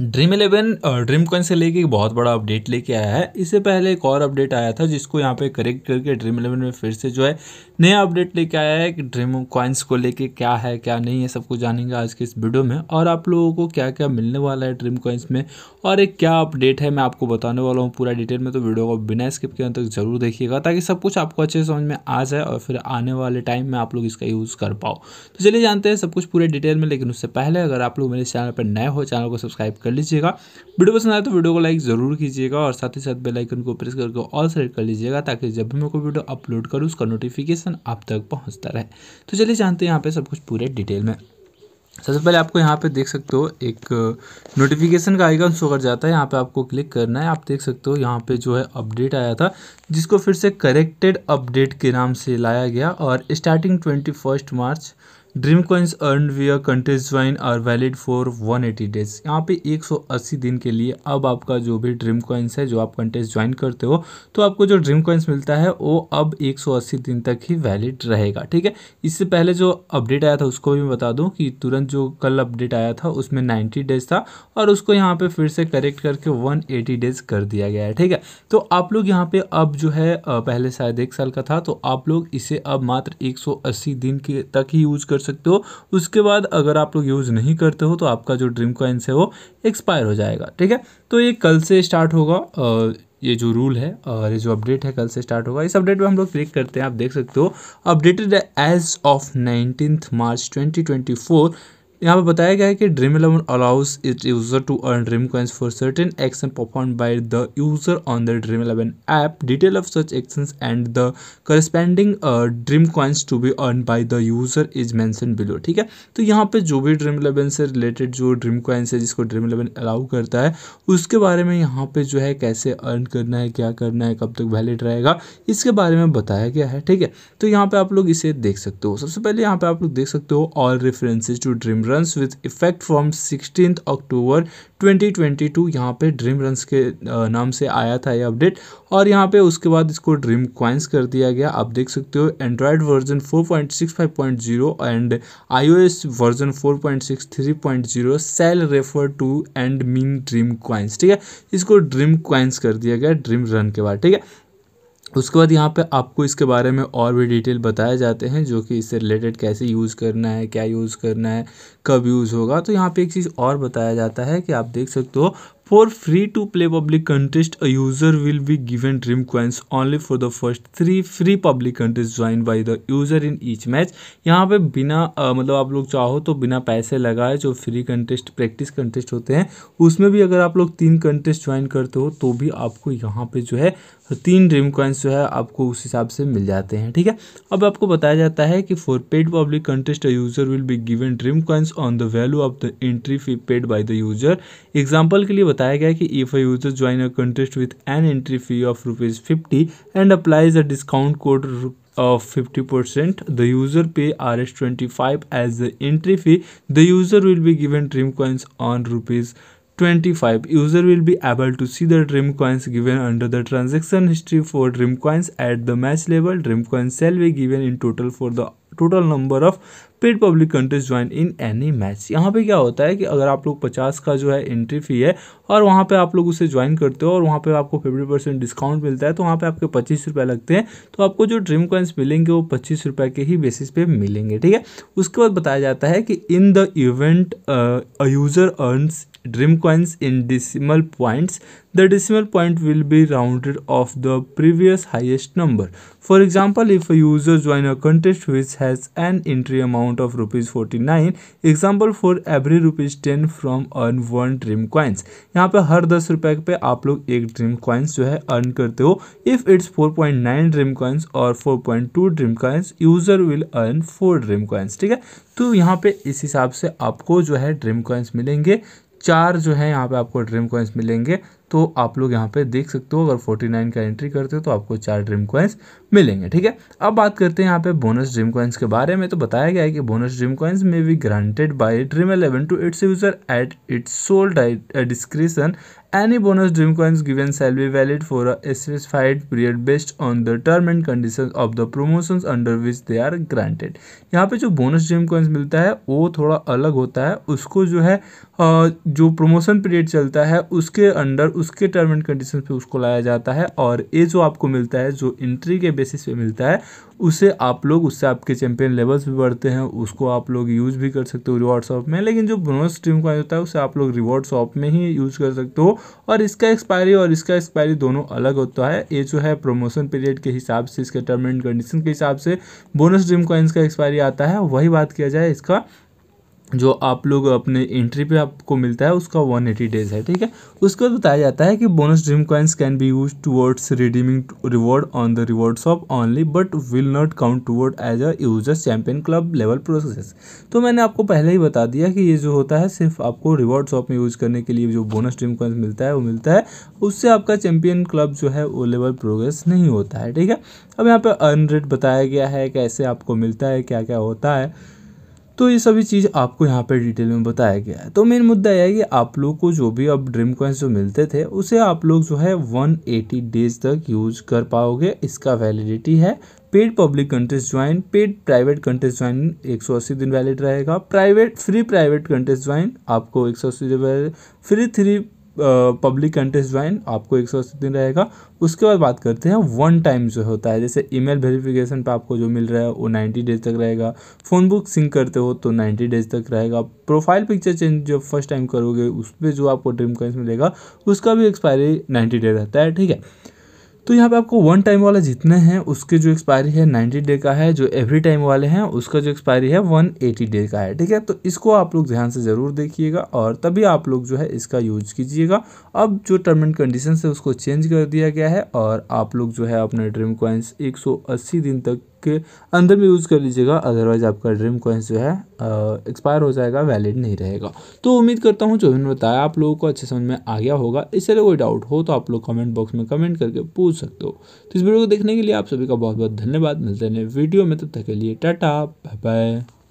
Dream eleven dream coin से लेके बहुत बड़ा अपडेट लेके आया है इससे पहले एक और अपडेट आया था जिसको यहाँ पे करेक्ट करके ड्रीम इलेवन में फिर से जो है नया अपडेट लेके आया है कि ड्रीम कॉइन्स को लेके क्या है क्या नहीं है सबको जानेंगे आज के इस वीडियो में और आप लोगों को क्या क्या मिलने वाला है ड्रीम कॉइन्स में और एक क्या अपडेट है मैं आपको बताने वाला हूँ पूरा डिटेल में तो वीडियो को बिना स्किप के तक जरूर देखिएगा ताकि सब कुछ आपको अच्छे से समझ में आ जाए और फिर आने वाले टाइम में आप लोग इसका यूज़ कर पाओ तो चलिए जानते हैं सब कुछ पूरे डिटेल में लेकिन उससे पहले अगर आप लोग मेरे चैनल पर नए हो चैनल को सब्सक्राइब कर लीजिएगा वीडियो पसंद आया तो वीडियो को लाइक ज़रूर कीजिएगा और साथ ही साथ बेलाइकन को प्रेस करके ऑल सेलेक्ट कर लीजिएगा ताकि जब भी मैं कोई वीडियो अपलोड करूँ उसका नोटिफिकेशन आप तक पहुँचता रहे तो चलिए जानते हैं यहाँ पर सब कुछ पूरे डिटेल में सबसे पहले आपको यहाँ पे देख सकते हो एक नोटिफिकेशन uh, का आइकन शो कर जाता है यहाँ पे आपको क्लिक करना है आप देख सकते हो यहाँ पे जो है अपडेट आया था जिसको फिर से करेक्टेड अपडेट के नाम से लाया गया और starting twenty first March Dream coins earn via countries join are valid for 180 days यहाँ पे 180 दिन के लिए अब आपका जो भी ड्रीम कॉइन्स है जो आप कंट्रीज ज्वाइन करते हो तो आपको जो ड्रीम कॉइन्स मिलता है वो अब 180 दिन तक ही वैलिड रहेगा ठीक है इससे पहले जो अपडेट आया था उसको भी मैं बता दूँ कि तुरंत जो कल अपडेट आया था उसमें नाइन्टी डेज था और उसको यहाँ पर फिर से करेक्ट करके वन डेज कर दिया गया है ठीक है तो आप लोग यहाँ पर अब जो है पहले शायद एक साल का था तो आप लोग इसे अब मात्र एक दिन के तक ही यूज कर सकते हो उसके बाद अगर आप लोग यूज़ नहीं करते हो तो आपका जो ड्रीम कॉइन्स है वो एक्सपायर हो जाएगा ठीक है तो ये कल से स्टार्ट होगा ये जो रूल है और ये जो अपडेट है कल से स्टार्ट होगा इस अपडेट में हम लोग क्लिक करते हैं आप देख सकते हो updated as of nineteen March twenty यहाँ पर बताया गया है कि Dream Eleven allows it user to earn Dream coins for certain action perform by the user on the Dream Eleven app detail of such actions and the corresponding Dream coins to be earn by the user is mention below ठीक है तो यहाँ पे जो भी Dream Eleven से related जो Dream coins है जिसको ड्रीम इलेवन अलाउ करता है उसके बारे में यहाँ पे जो है कैसे अर्न करना है क्या करना है कब तक वैलिड रहेगा इसके बारे में बताया गया है ठीक है तो यहाँ पे आप लोग इसे देख सकते हो सबसे पहले यहाँ पे आप लोग देख सकते हो all references to Dream Dream runs with effect from sixteen October 2022 यहां पे ड्रीम रन्स के नाम से आया था ये अपडेट और यहां पे उसके बाद इसको ड्रीम क्वाइंस कर दिया गया आप देख सकते हो Android version 4.65.0 and iOS version 4.63.0 shall refer to and mean Dream coins ठीक है इसको ड्रीम क्वाइंस कर दिया गया ड्रीम रन के बाद ठीक है उसके बाद यहाँ पे आपको इसके बारे में और भी डिटेल बताए जाते हैं जो कि इससे रिलेटेड कैसे यूज़ करना है क्या यूज़ करना है कब यूज़ होगा तो यहाँ पे एक चीज़ और बताया जाता है कि आप देख सकते हो For free to play public contest, a user will be given dream coins only for the first three free public contest joined by the user in each match. यहाँ पे बिना आ, मतलब आप लोग चाहो तो बिना पैसे लगाए जो फ्री कंटेस्ट प्रैक्टिस कंटेस्ट होते हैं उसमें भी अगर आप लोग तीन कंटेस्ट ज्वाइन करते हो तो भी आपको यहाँ पे जो है तीन ड्रीम कॉइन्स जो है आपको उस हिसाब से मिल जाते हैं ठीक है अब आपको बताया जाता है कि for paid public contest a user will be given Dream coins on the value of the entry fee paid by the user example के लिए If a user joins a contest with an entry fee of Rs 50 and applies a discount code of 50% the user pays rs25 as the entry fee the user will be given dream coins on Rs 25 user will be able to see the dream coins given under the transaction history for dream coins at the match level dream coins shall be given in total for the total number of paid public countries join in any match यहाँ पे क्या होता है कि अगर आप लोग पचास का जो है एंट्री फी है और वहाँ पे आप लोग उसे ज्वाइन करते हो और वहाँ पे आपको फिफ्टी परसेंट डिस्काउंट मिलता है तो वहाँ पे आपके पच्चीस रुपये लगते हैं तो आपको जो ड्रीम कॉइन्स मिलेंगे वो पच्चीस रुपये के ही बेसिस पे मिलेंगे ठीक है उसके बाद बताया जाता है कि in the event user earns dream coins in decimal points the decimal point will be rounded off the previous highest number for example if a user join a contest which has an entry amount of rupees 49 example for every rupees 10 from earn one Dream coins यहाँ पे हर दस रुपए पे आप लोग एक dream coins जो है अर्न करते हो इफ़ इट्स 4.9 ड्रीम कॉइन्स और 4.2 Dream coins user will earn four Dream coins ठीक है तो यहाँ पे इस हिसाब से आपको जो है ड्रीम कॉइन्स मिलेंगे चार जो है यहाँ पे आपको ड्रीम कॉइन्स मिलेंगे तो आप लोग यहाँ पे देख सकते हो अगर 49 का एंट्री करते हो तो आपको चार ड्रीम कॉइन्स मिलेंगे ठीक है अब बात करते हैं यहाँ पे बोनस ड्रीम कॉइन्स के बारे में तो बताया गया है कि bonus Dream coins may be granted by Dream Eleven to its user at its sole discretion any bonus Dream coins given shall be valid for a specified period based on the term and condition of the promotion under which they are granted यहाँ पे जो bonus Dream coins मिलता है वो थोड़ा अलग होता है उसको जो है जो प्रोमोशन पीरियड चलता है उसके अंडर उसके टर्म एंड कंडीशन पे उसको लाया जाता है और ये जो आपको मिलता है जो एंट्री के बेसिस पे मिलता है उसे आप लोग उससे आपके चैंपियन लेवल्स भी बढ़ते हैं उसको आप लोग यूज़ भी कर सकते हो रिवॉर्ड शॉप में लेकिन जो बोनस टीम का होता है उसे आप लोग रिवॉर्ड शॉप में ही यूज़ कर सकते हो और इसका एक्सपायरी और इसका एक्सपायरी दोनों अलग होता है ये जो है प्रमोशन पीरियड के हिसाब से इसके टर्म एंड कंडीशन के हिसाब से बोनस ड्रीम कॉइंस का एक्सपायरी आता है वही बात किया जाए इसका जो आप लोग अपने एंट्री पे आपको मिलता है उसका वन एटी डेज है ठीक है उसके बाद बताया जाता है कि bonus Dream coins can be use towards redeeming reward on the reward shop only but will not count toward as a user's champion club level process तो मैंने आपको पहले ही बता दिया कि ये जो होता है सिर्फ आपको रिवॉर्ड शॉप में यूज करने के लिए जो बोनस ड्रीम कॉइन्स मिलता है वो मिलता है उससे आपका चैंपियन क्लब जो है वो लेवल प्रोग्रेस नहीं होता है ठीक है अब यहाँ पर अर्न रेट बताया गया है कैसे आपको मिलता है क्या क्या होता है तो ये सभी चीज़ आपको यहाँ पर डिटेल में बताया गया है तो मेन मुद्दा यह है कि आप लोग को जो भी अब ड्रीम कॉइन्स जो मिलते थे उसे आप लोग जो है 180 डेज तक यूज कर पाओगे इसका वैलिडिटी है paid public countries join paid private contest join 180 दिन वैलिड रहेगा private free private contest join आपको 180 दिन free three public contest join आपको एक सौ अस्सी दिन रहेगा उसके बाद बात करते हैं वन टाइम जो होता है जैसे ईमेल वेरिफिकेशन पे आपको जो मिल रहा है वो नाइन्टी डेज तक रहेगा फ़ोन बुक सिंक करते हो तो नाइन्टी डेज तक रहेगा प्रोफाइल पिक्चर चेंज जो फर्स्ट टाइम करोगे उस पर जो आपको ड्रीम कॉइंस मिलेगा उसका भी एक्सपायरी नाइन्टी डे रहता है ठीक है तो यहाँ पे आपको वन टाइम वाले जितने हैं उसके जो एक्सपायरी है 90 डे का है जो एवरी टाइम वाले हैं उसका जो एक्सपायरी है 180 डे का है ठीक है तो इसको आप लोग ध्यान से ज़रूर देखिएगा और तभी आप लोग जो है इसका यूज कीजिएगा अब जो टर्म एंड कंडीशन है उसको चेंज कर दिया गया है और आप लोग जो है अपने ड्रीम कॉइन्स एक दिन तक के अंदर में यूज़ कर लीजिएगा अदरवाइज़ आपका ड्रीम कॉइन्स जो है एक्सपायर हो जाएगा वैलिड नहीं रहेगा तो उम्मीद करता हूँ जो मैंने बताया आप लोगों को अच्छे समझ में आ गया होगा इससे कोई डाउट हो तो आप लोग कमेंट बॉक्स में कमेंट करके पूछ सकते हो तो इस वीडियो को देखने के लिए आप सभी का बहुत बहुत धन्यवाद मिलते हैं वीडियो में तब तक के लिए टाटा बाय बाय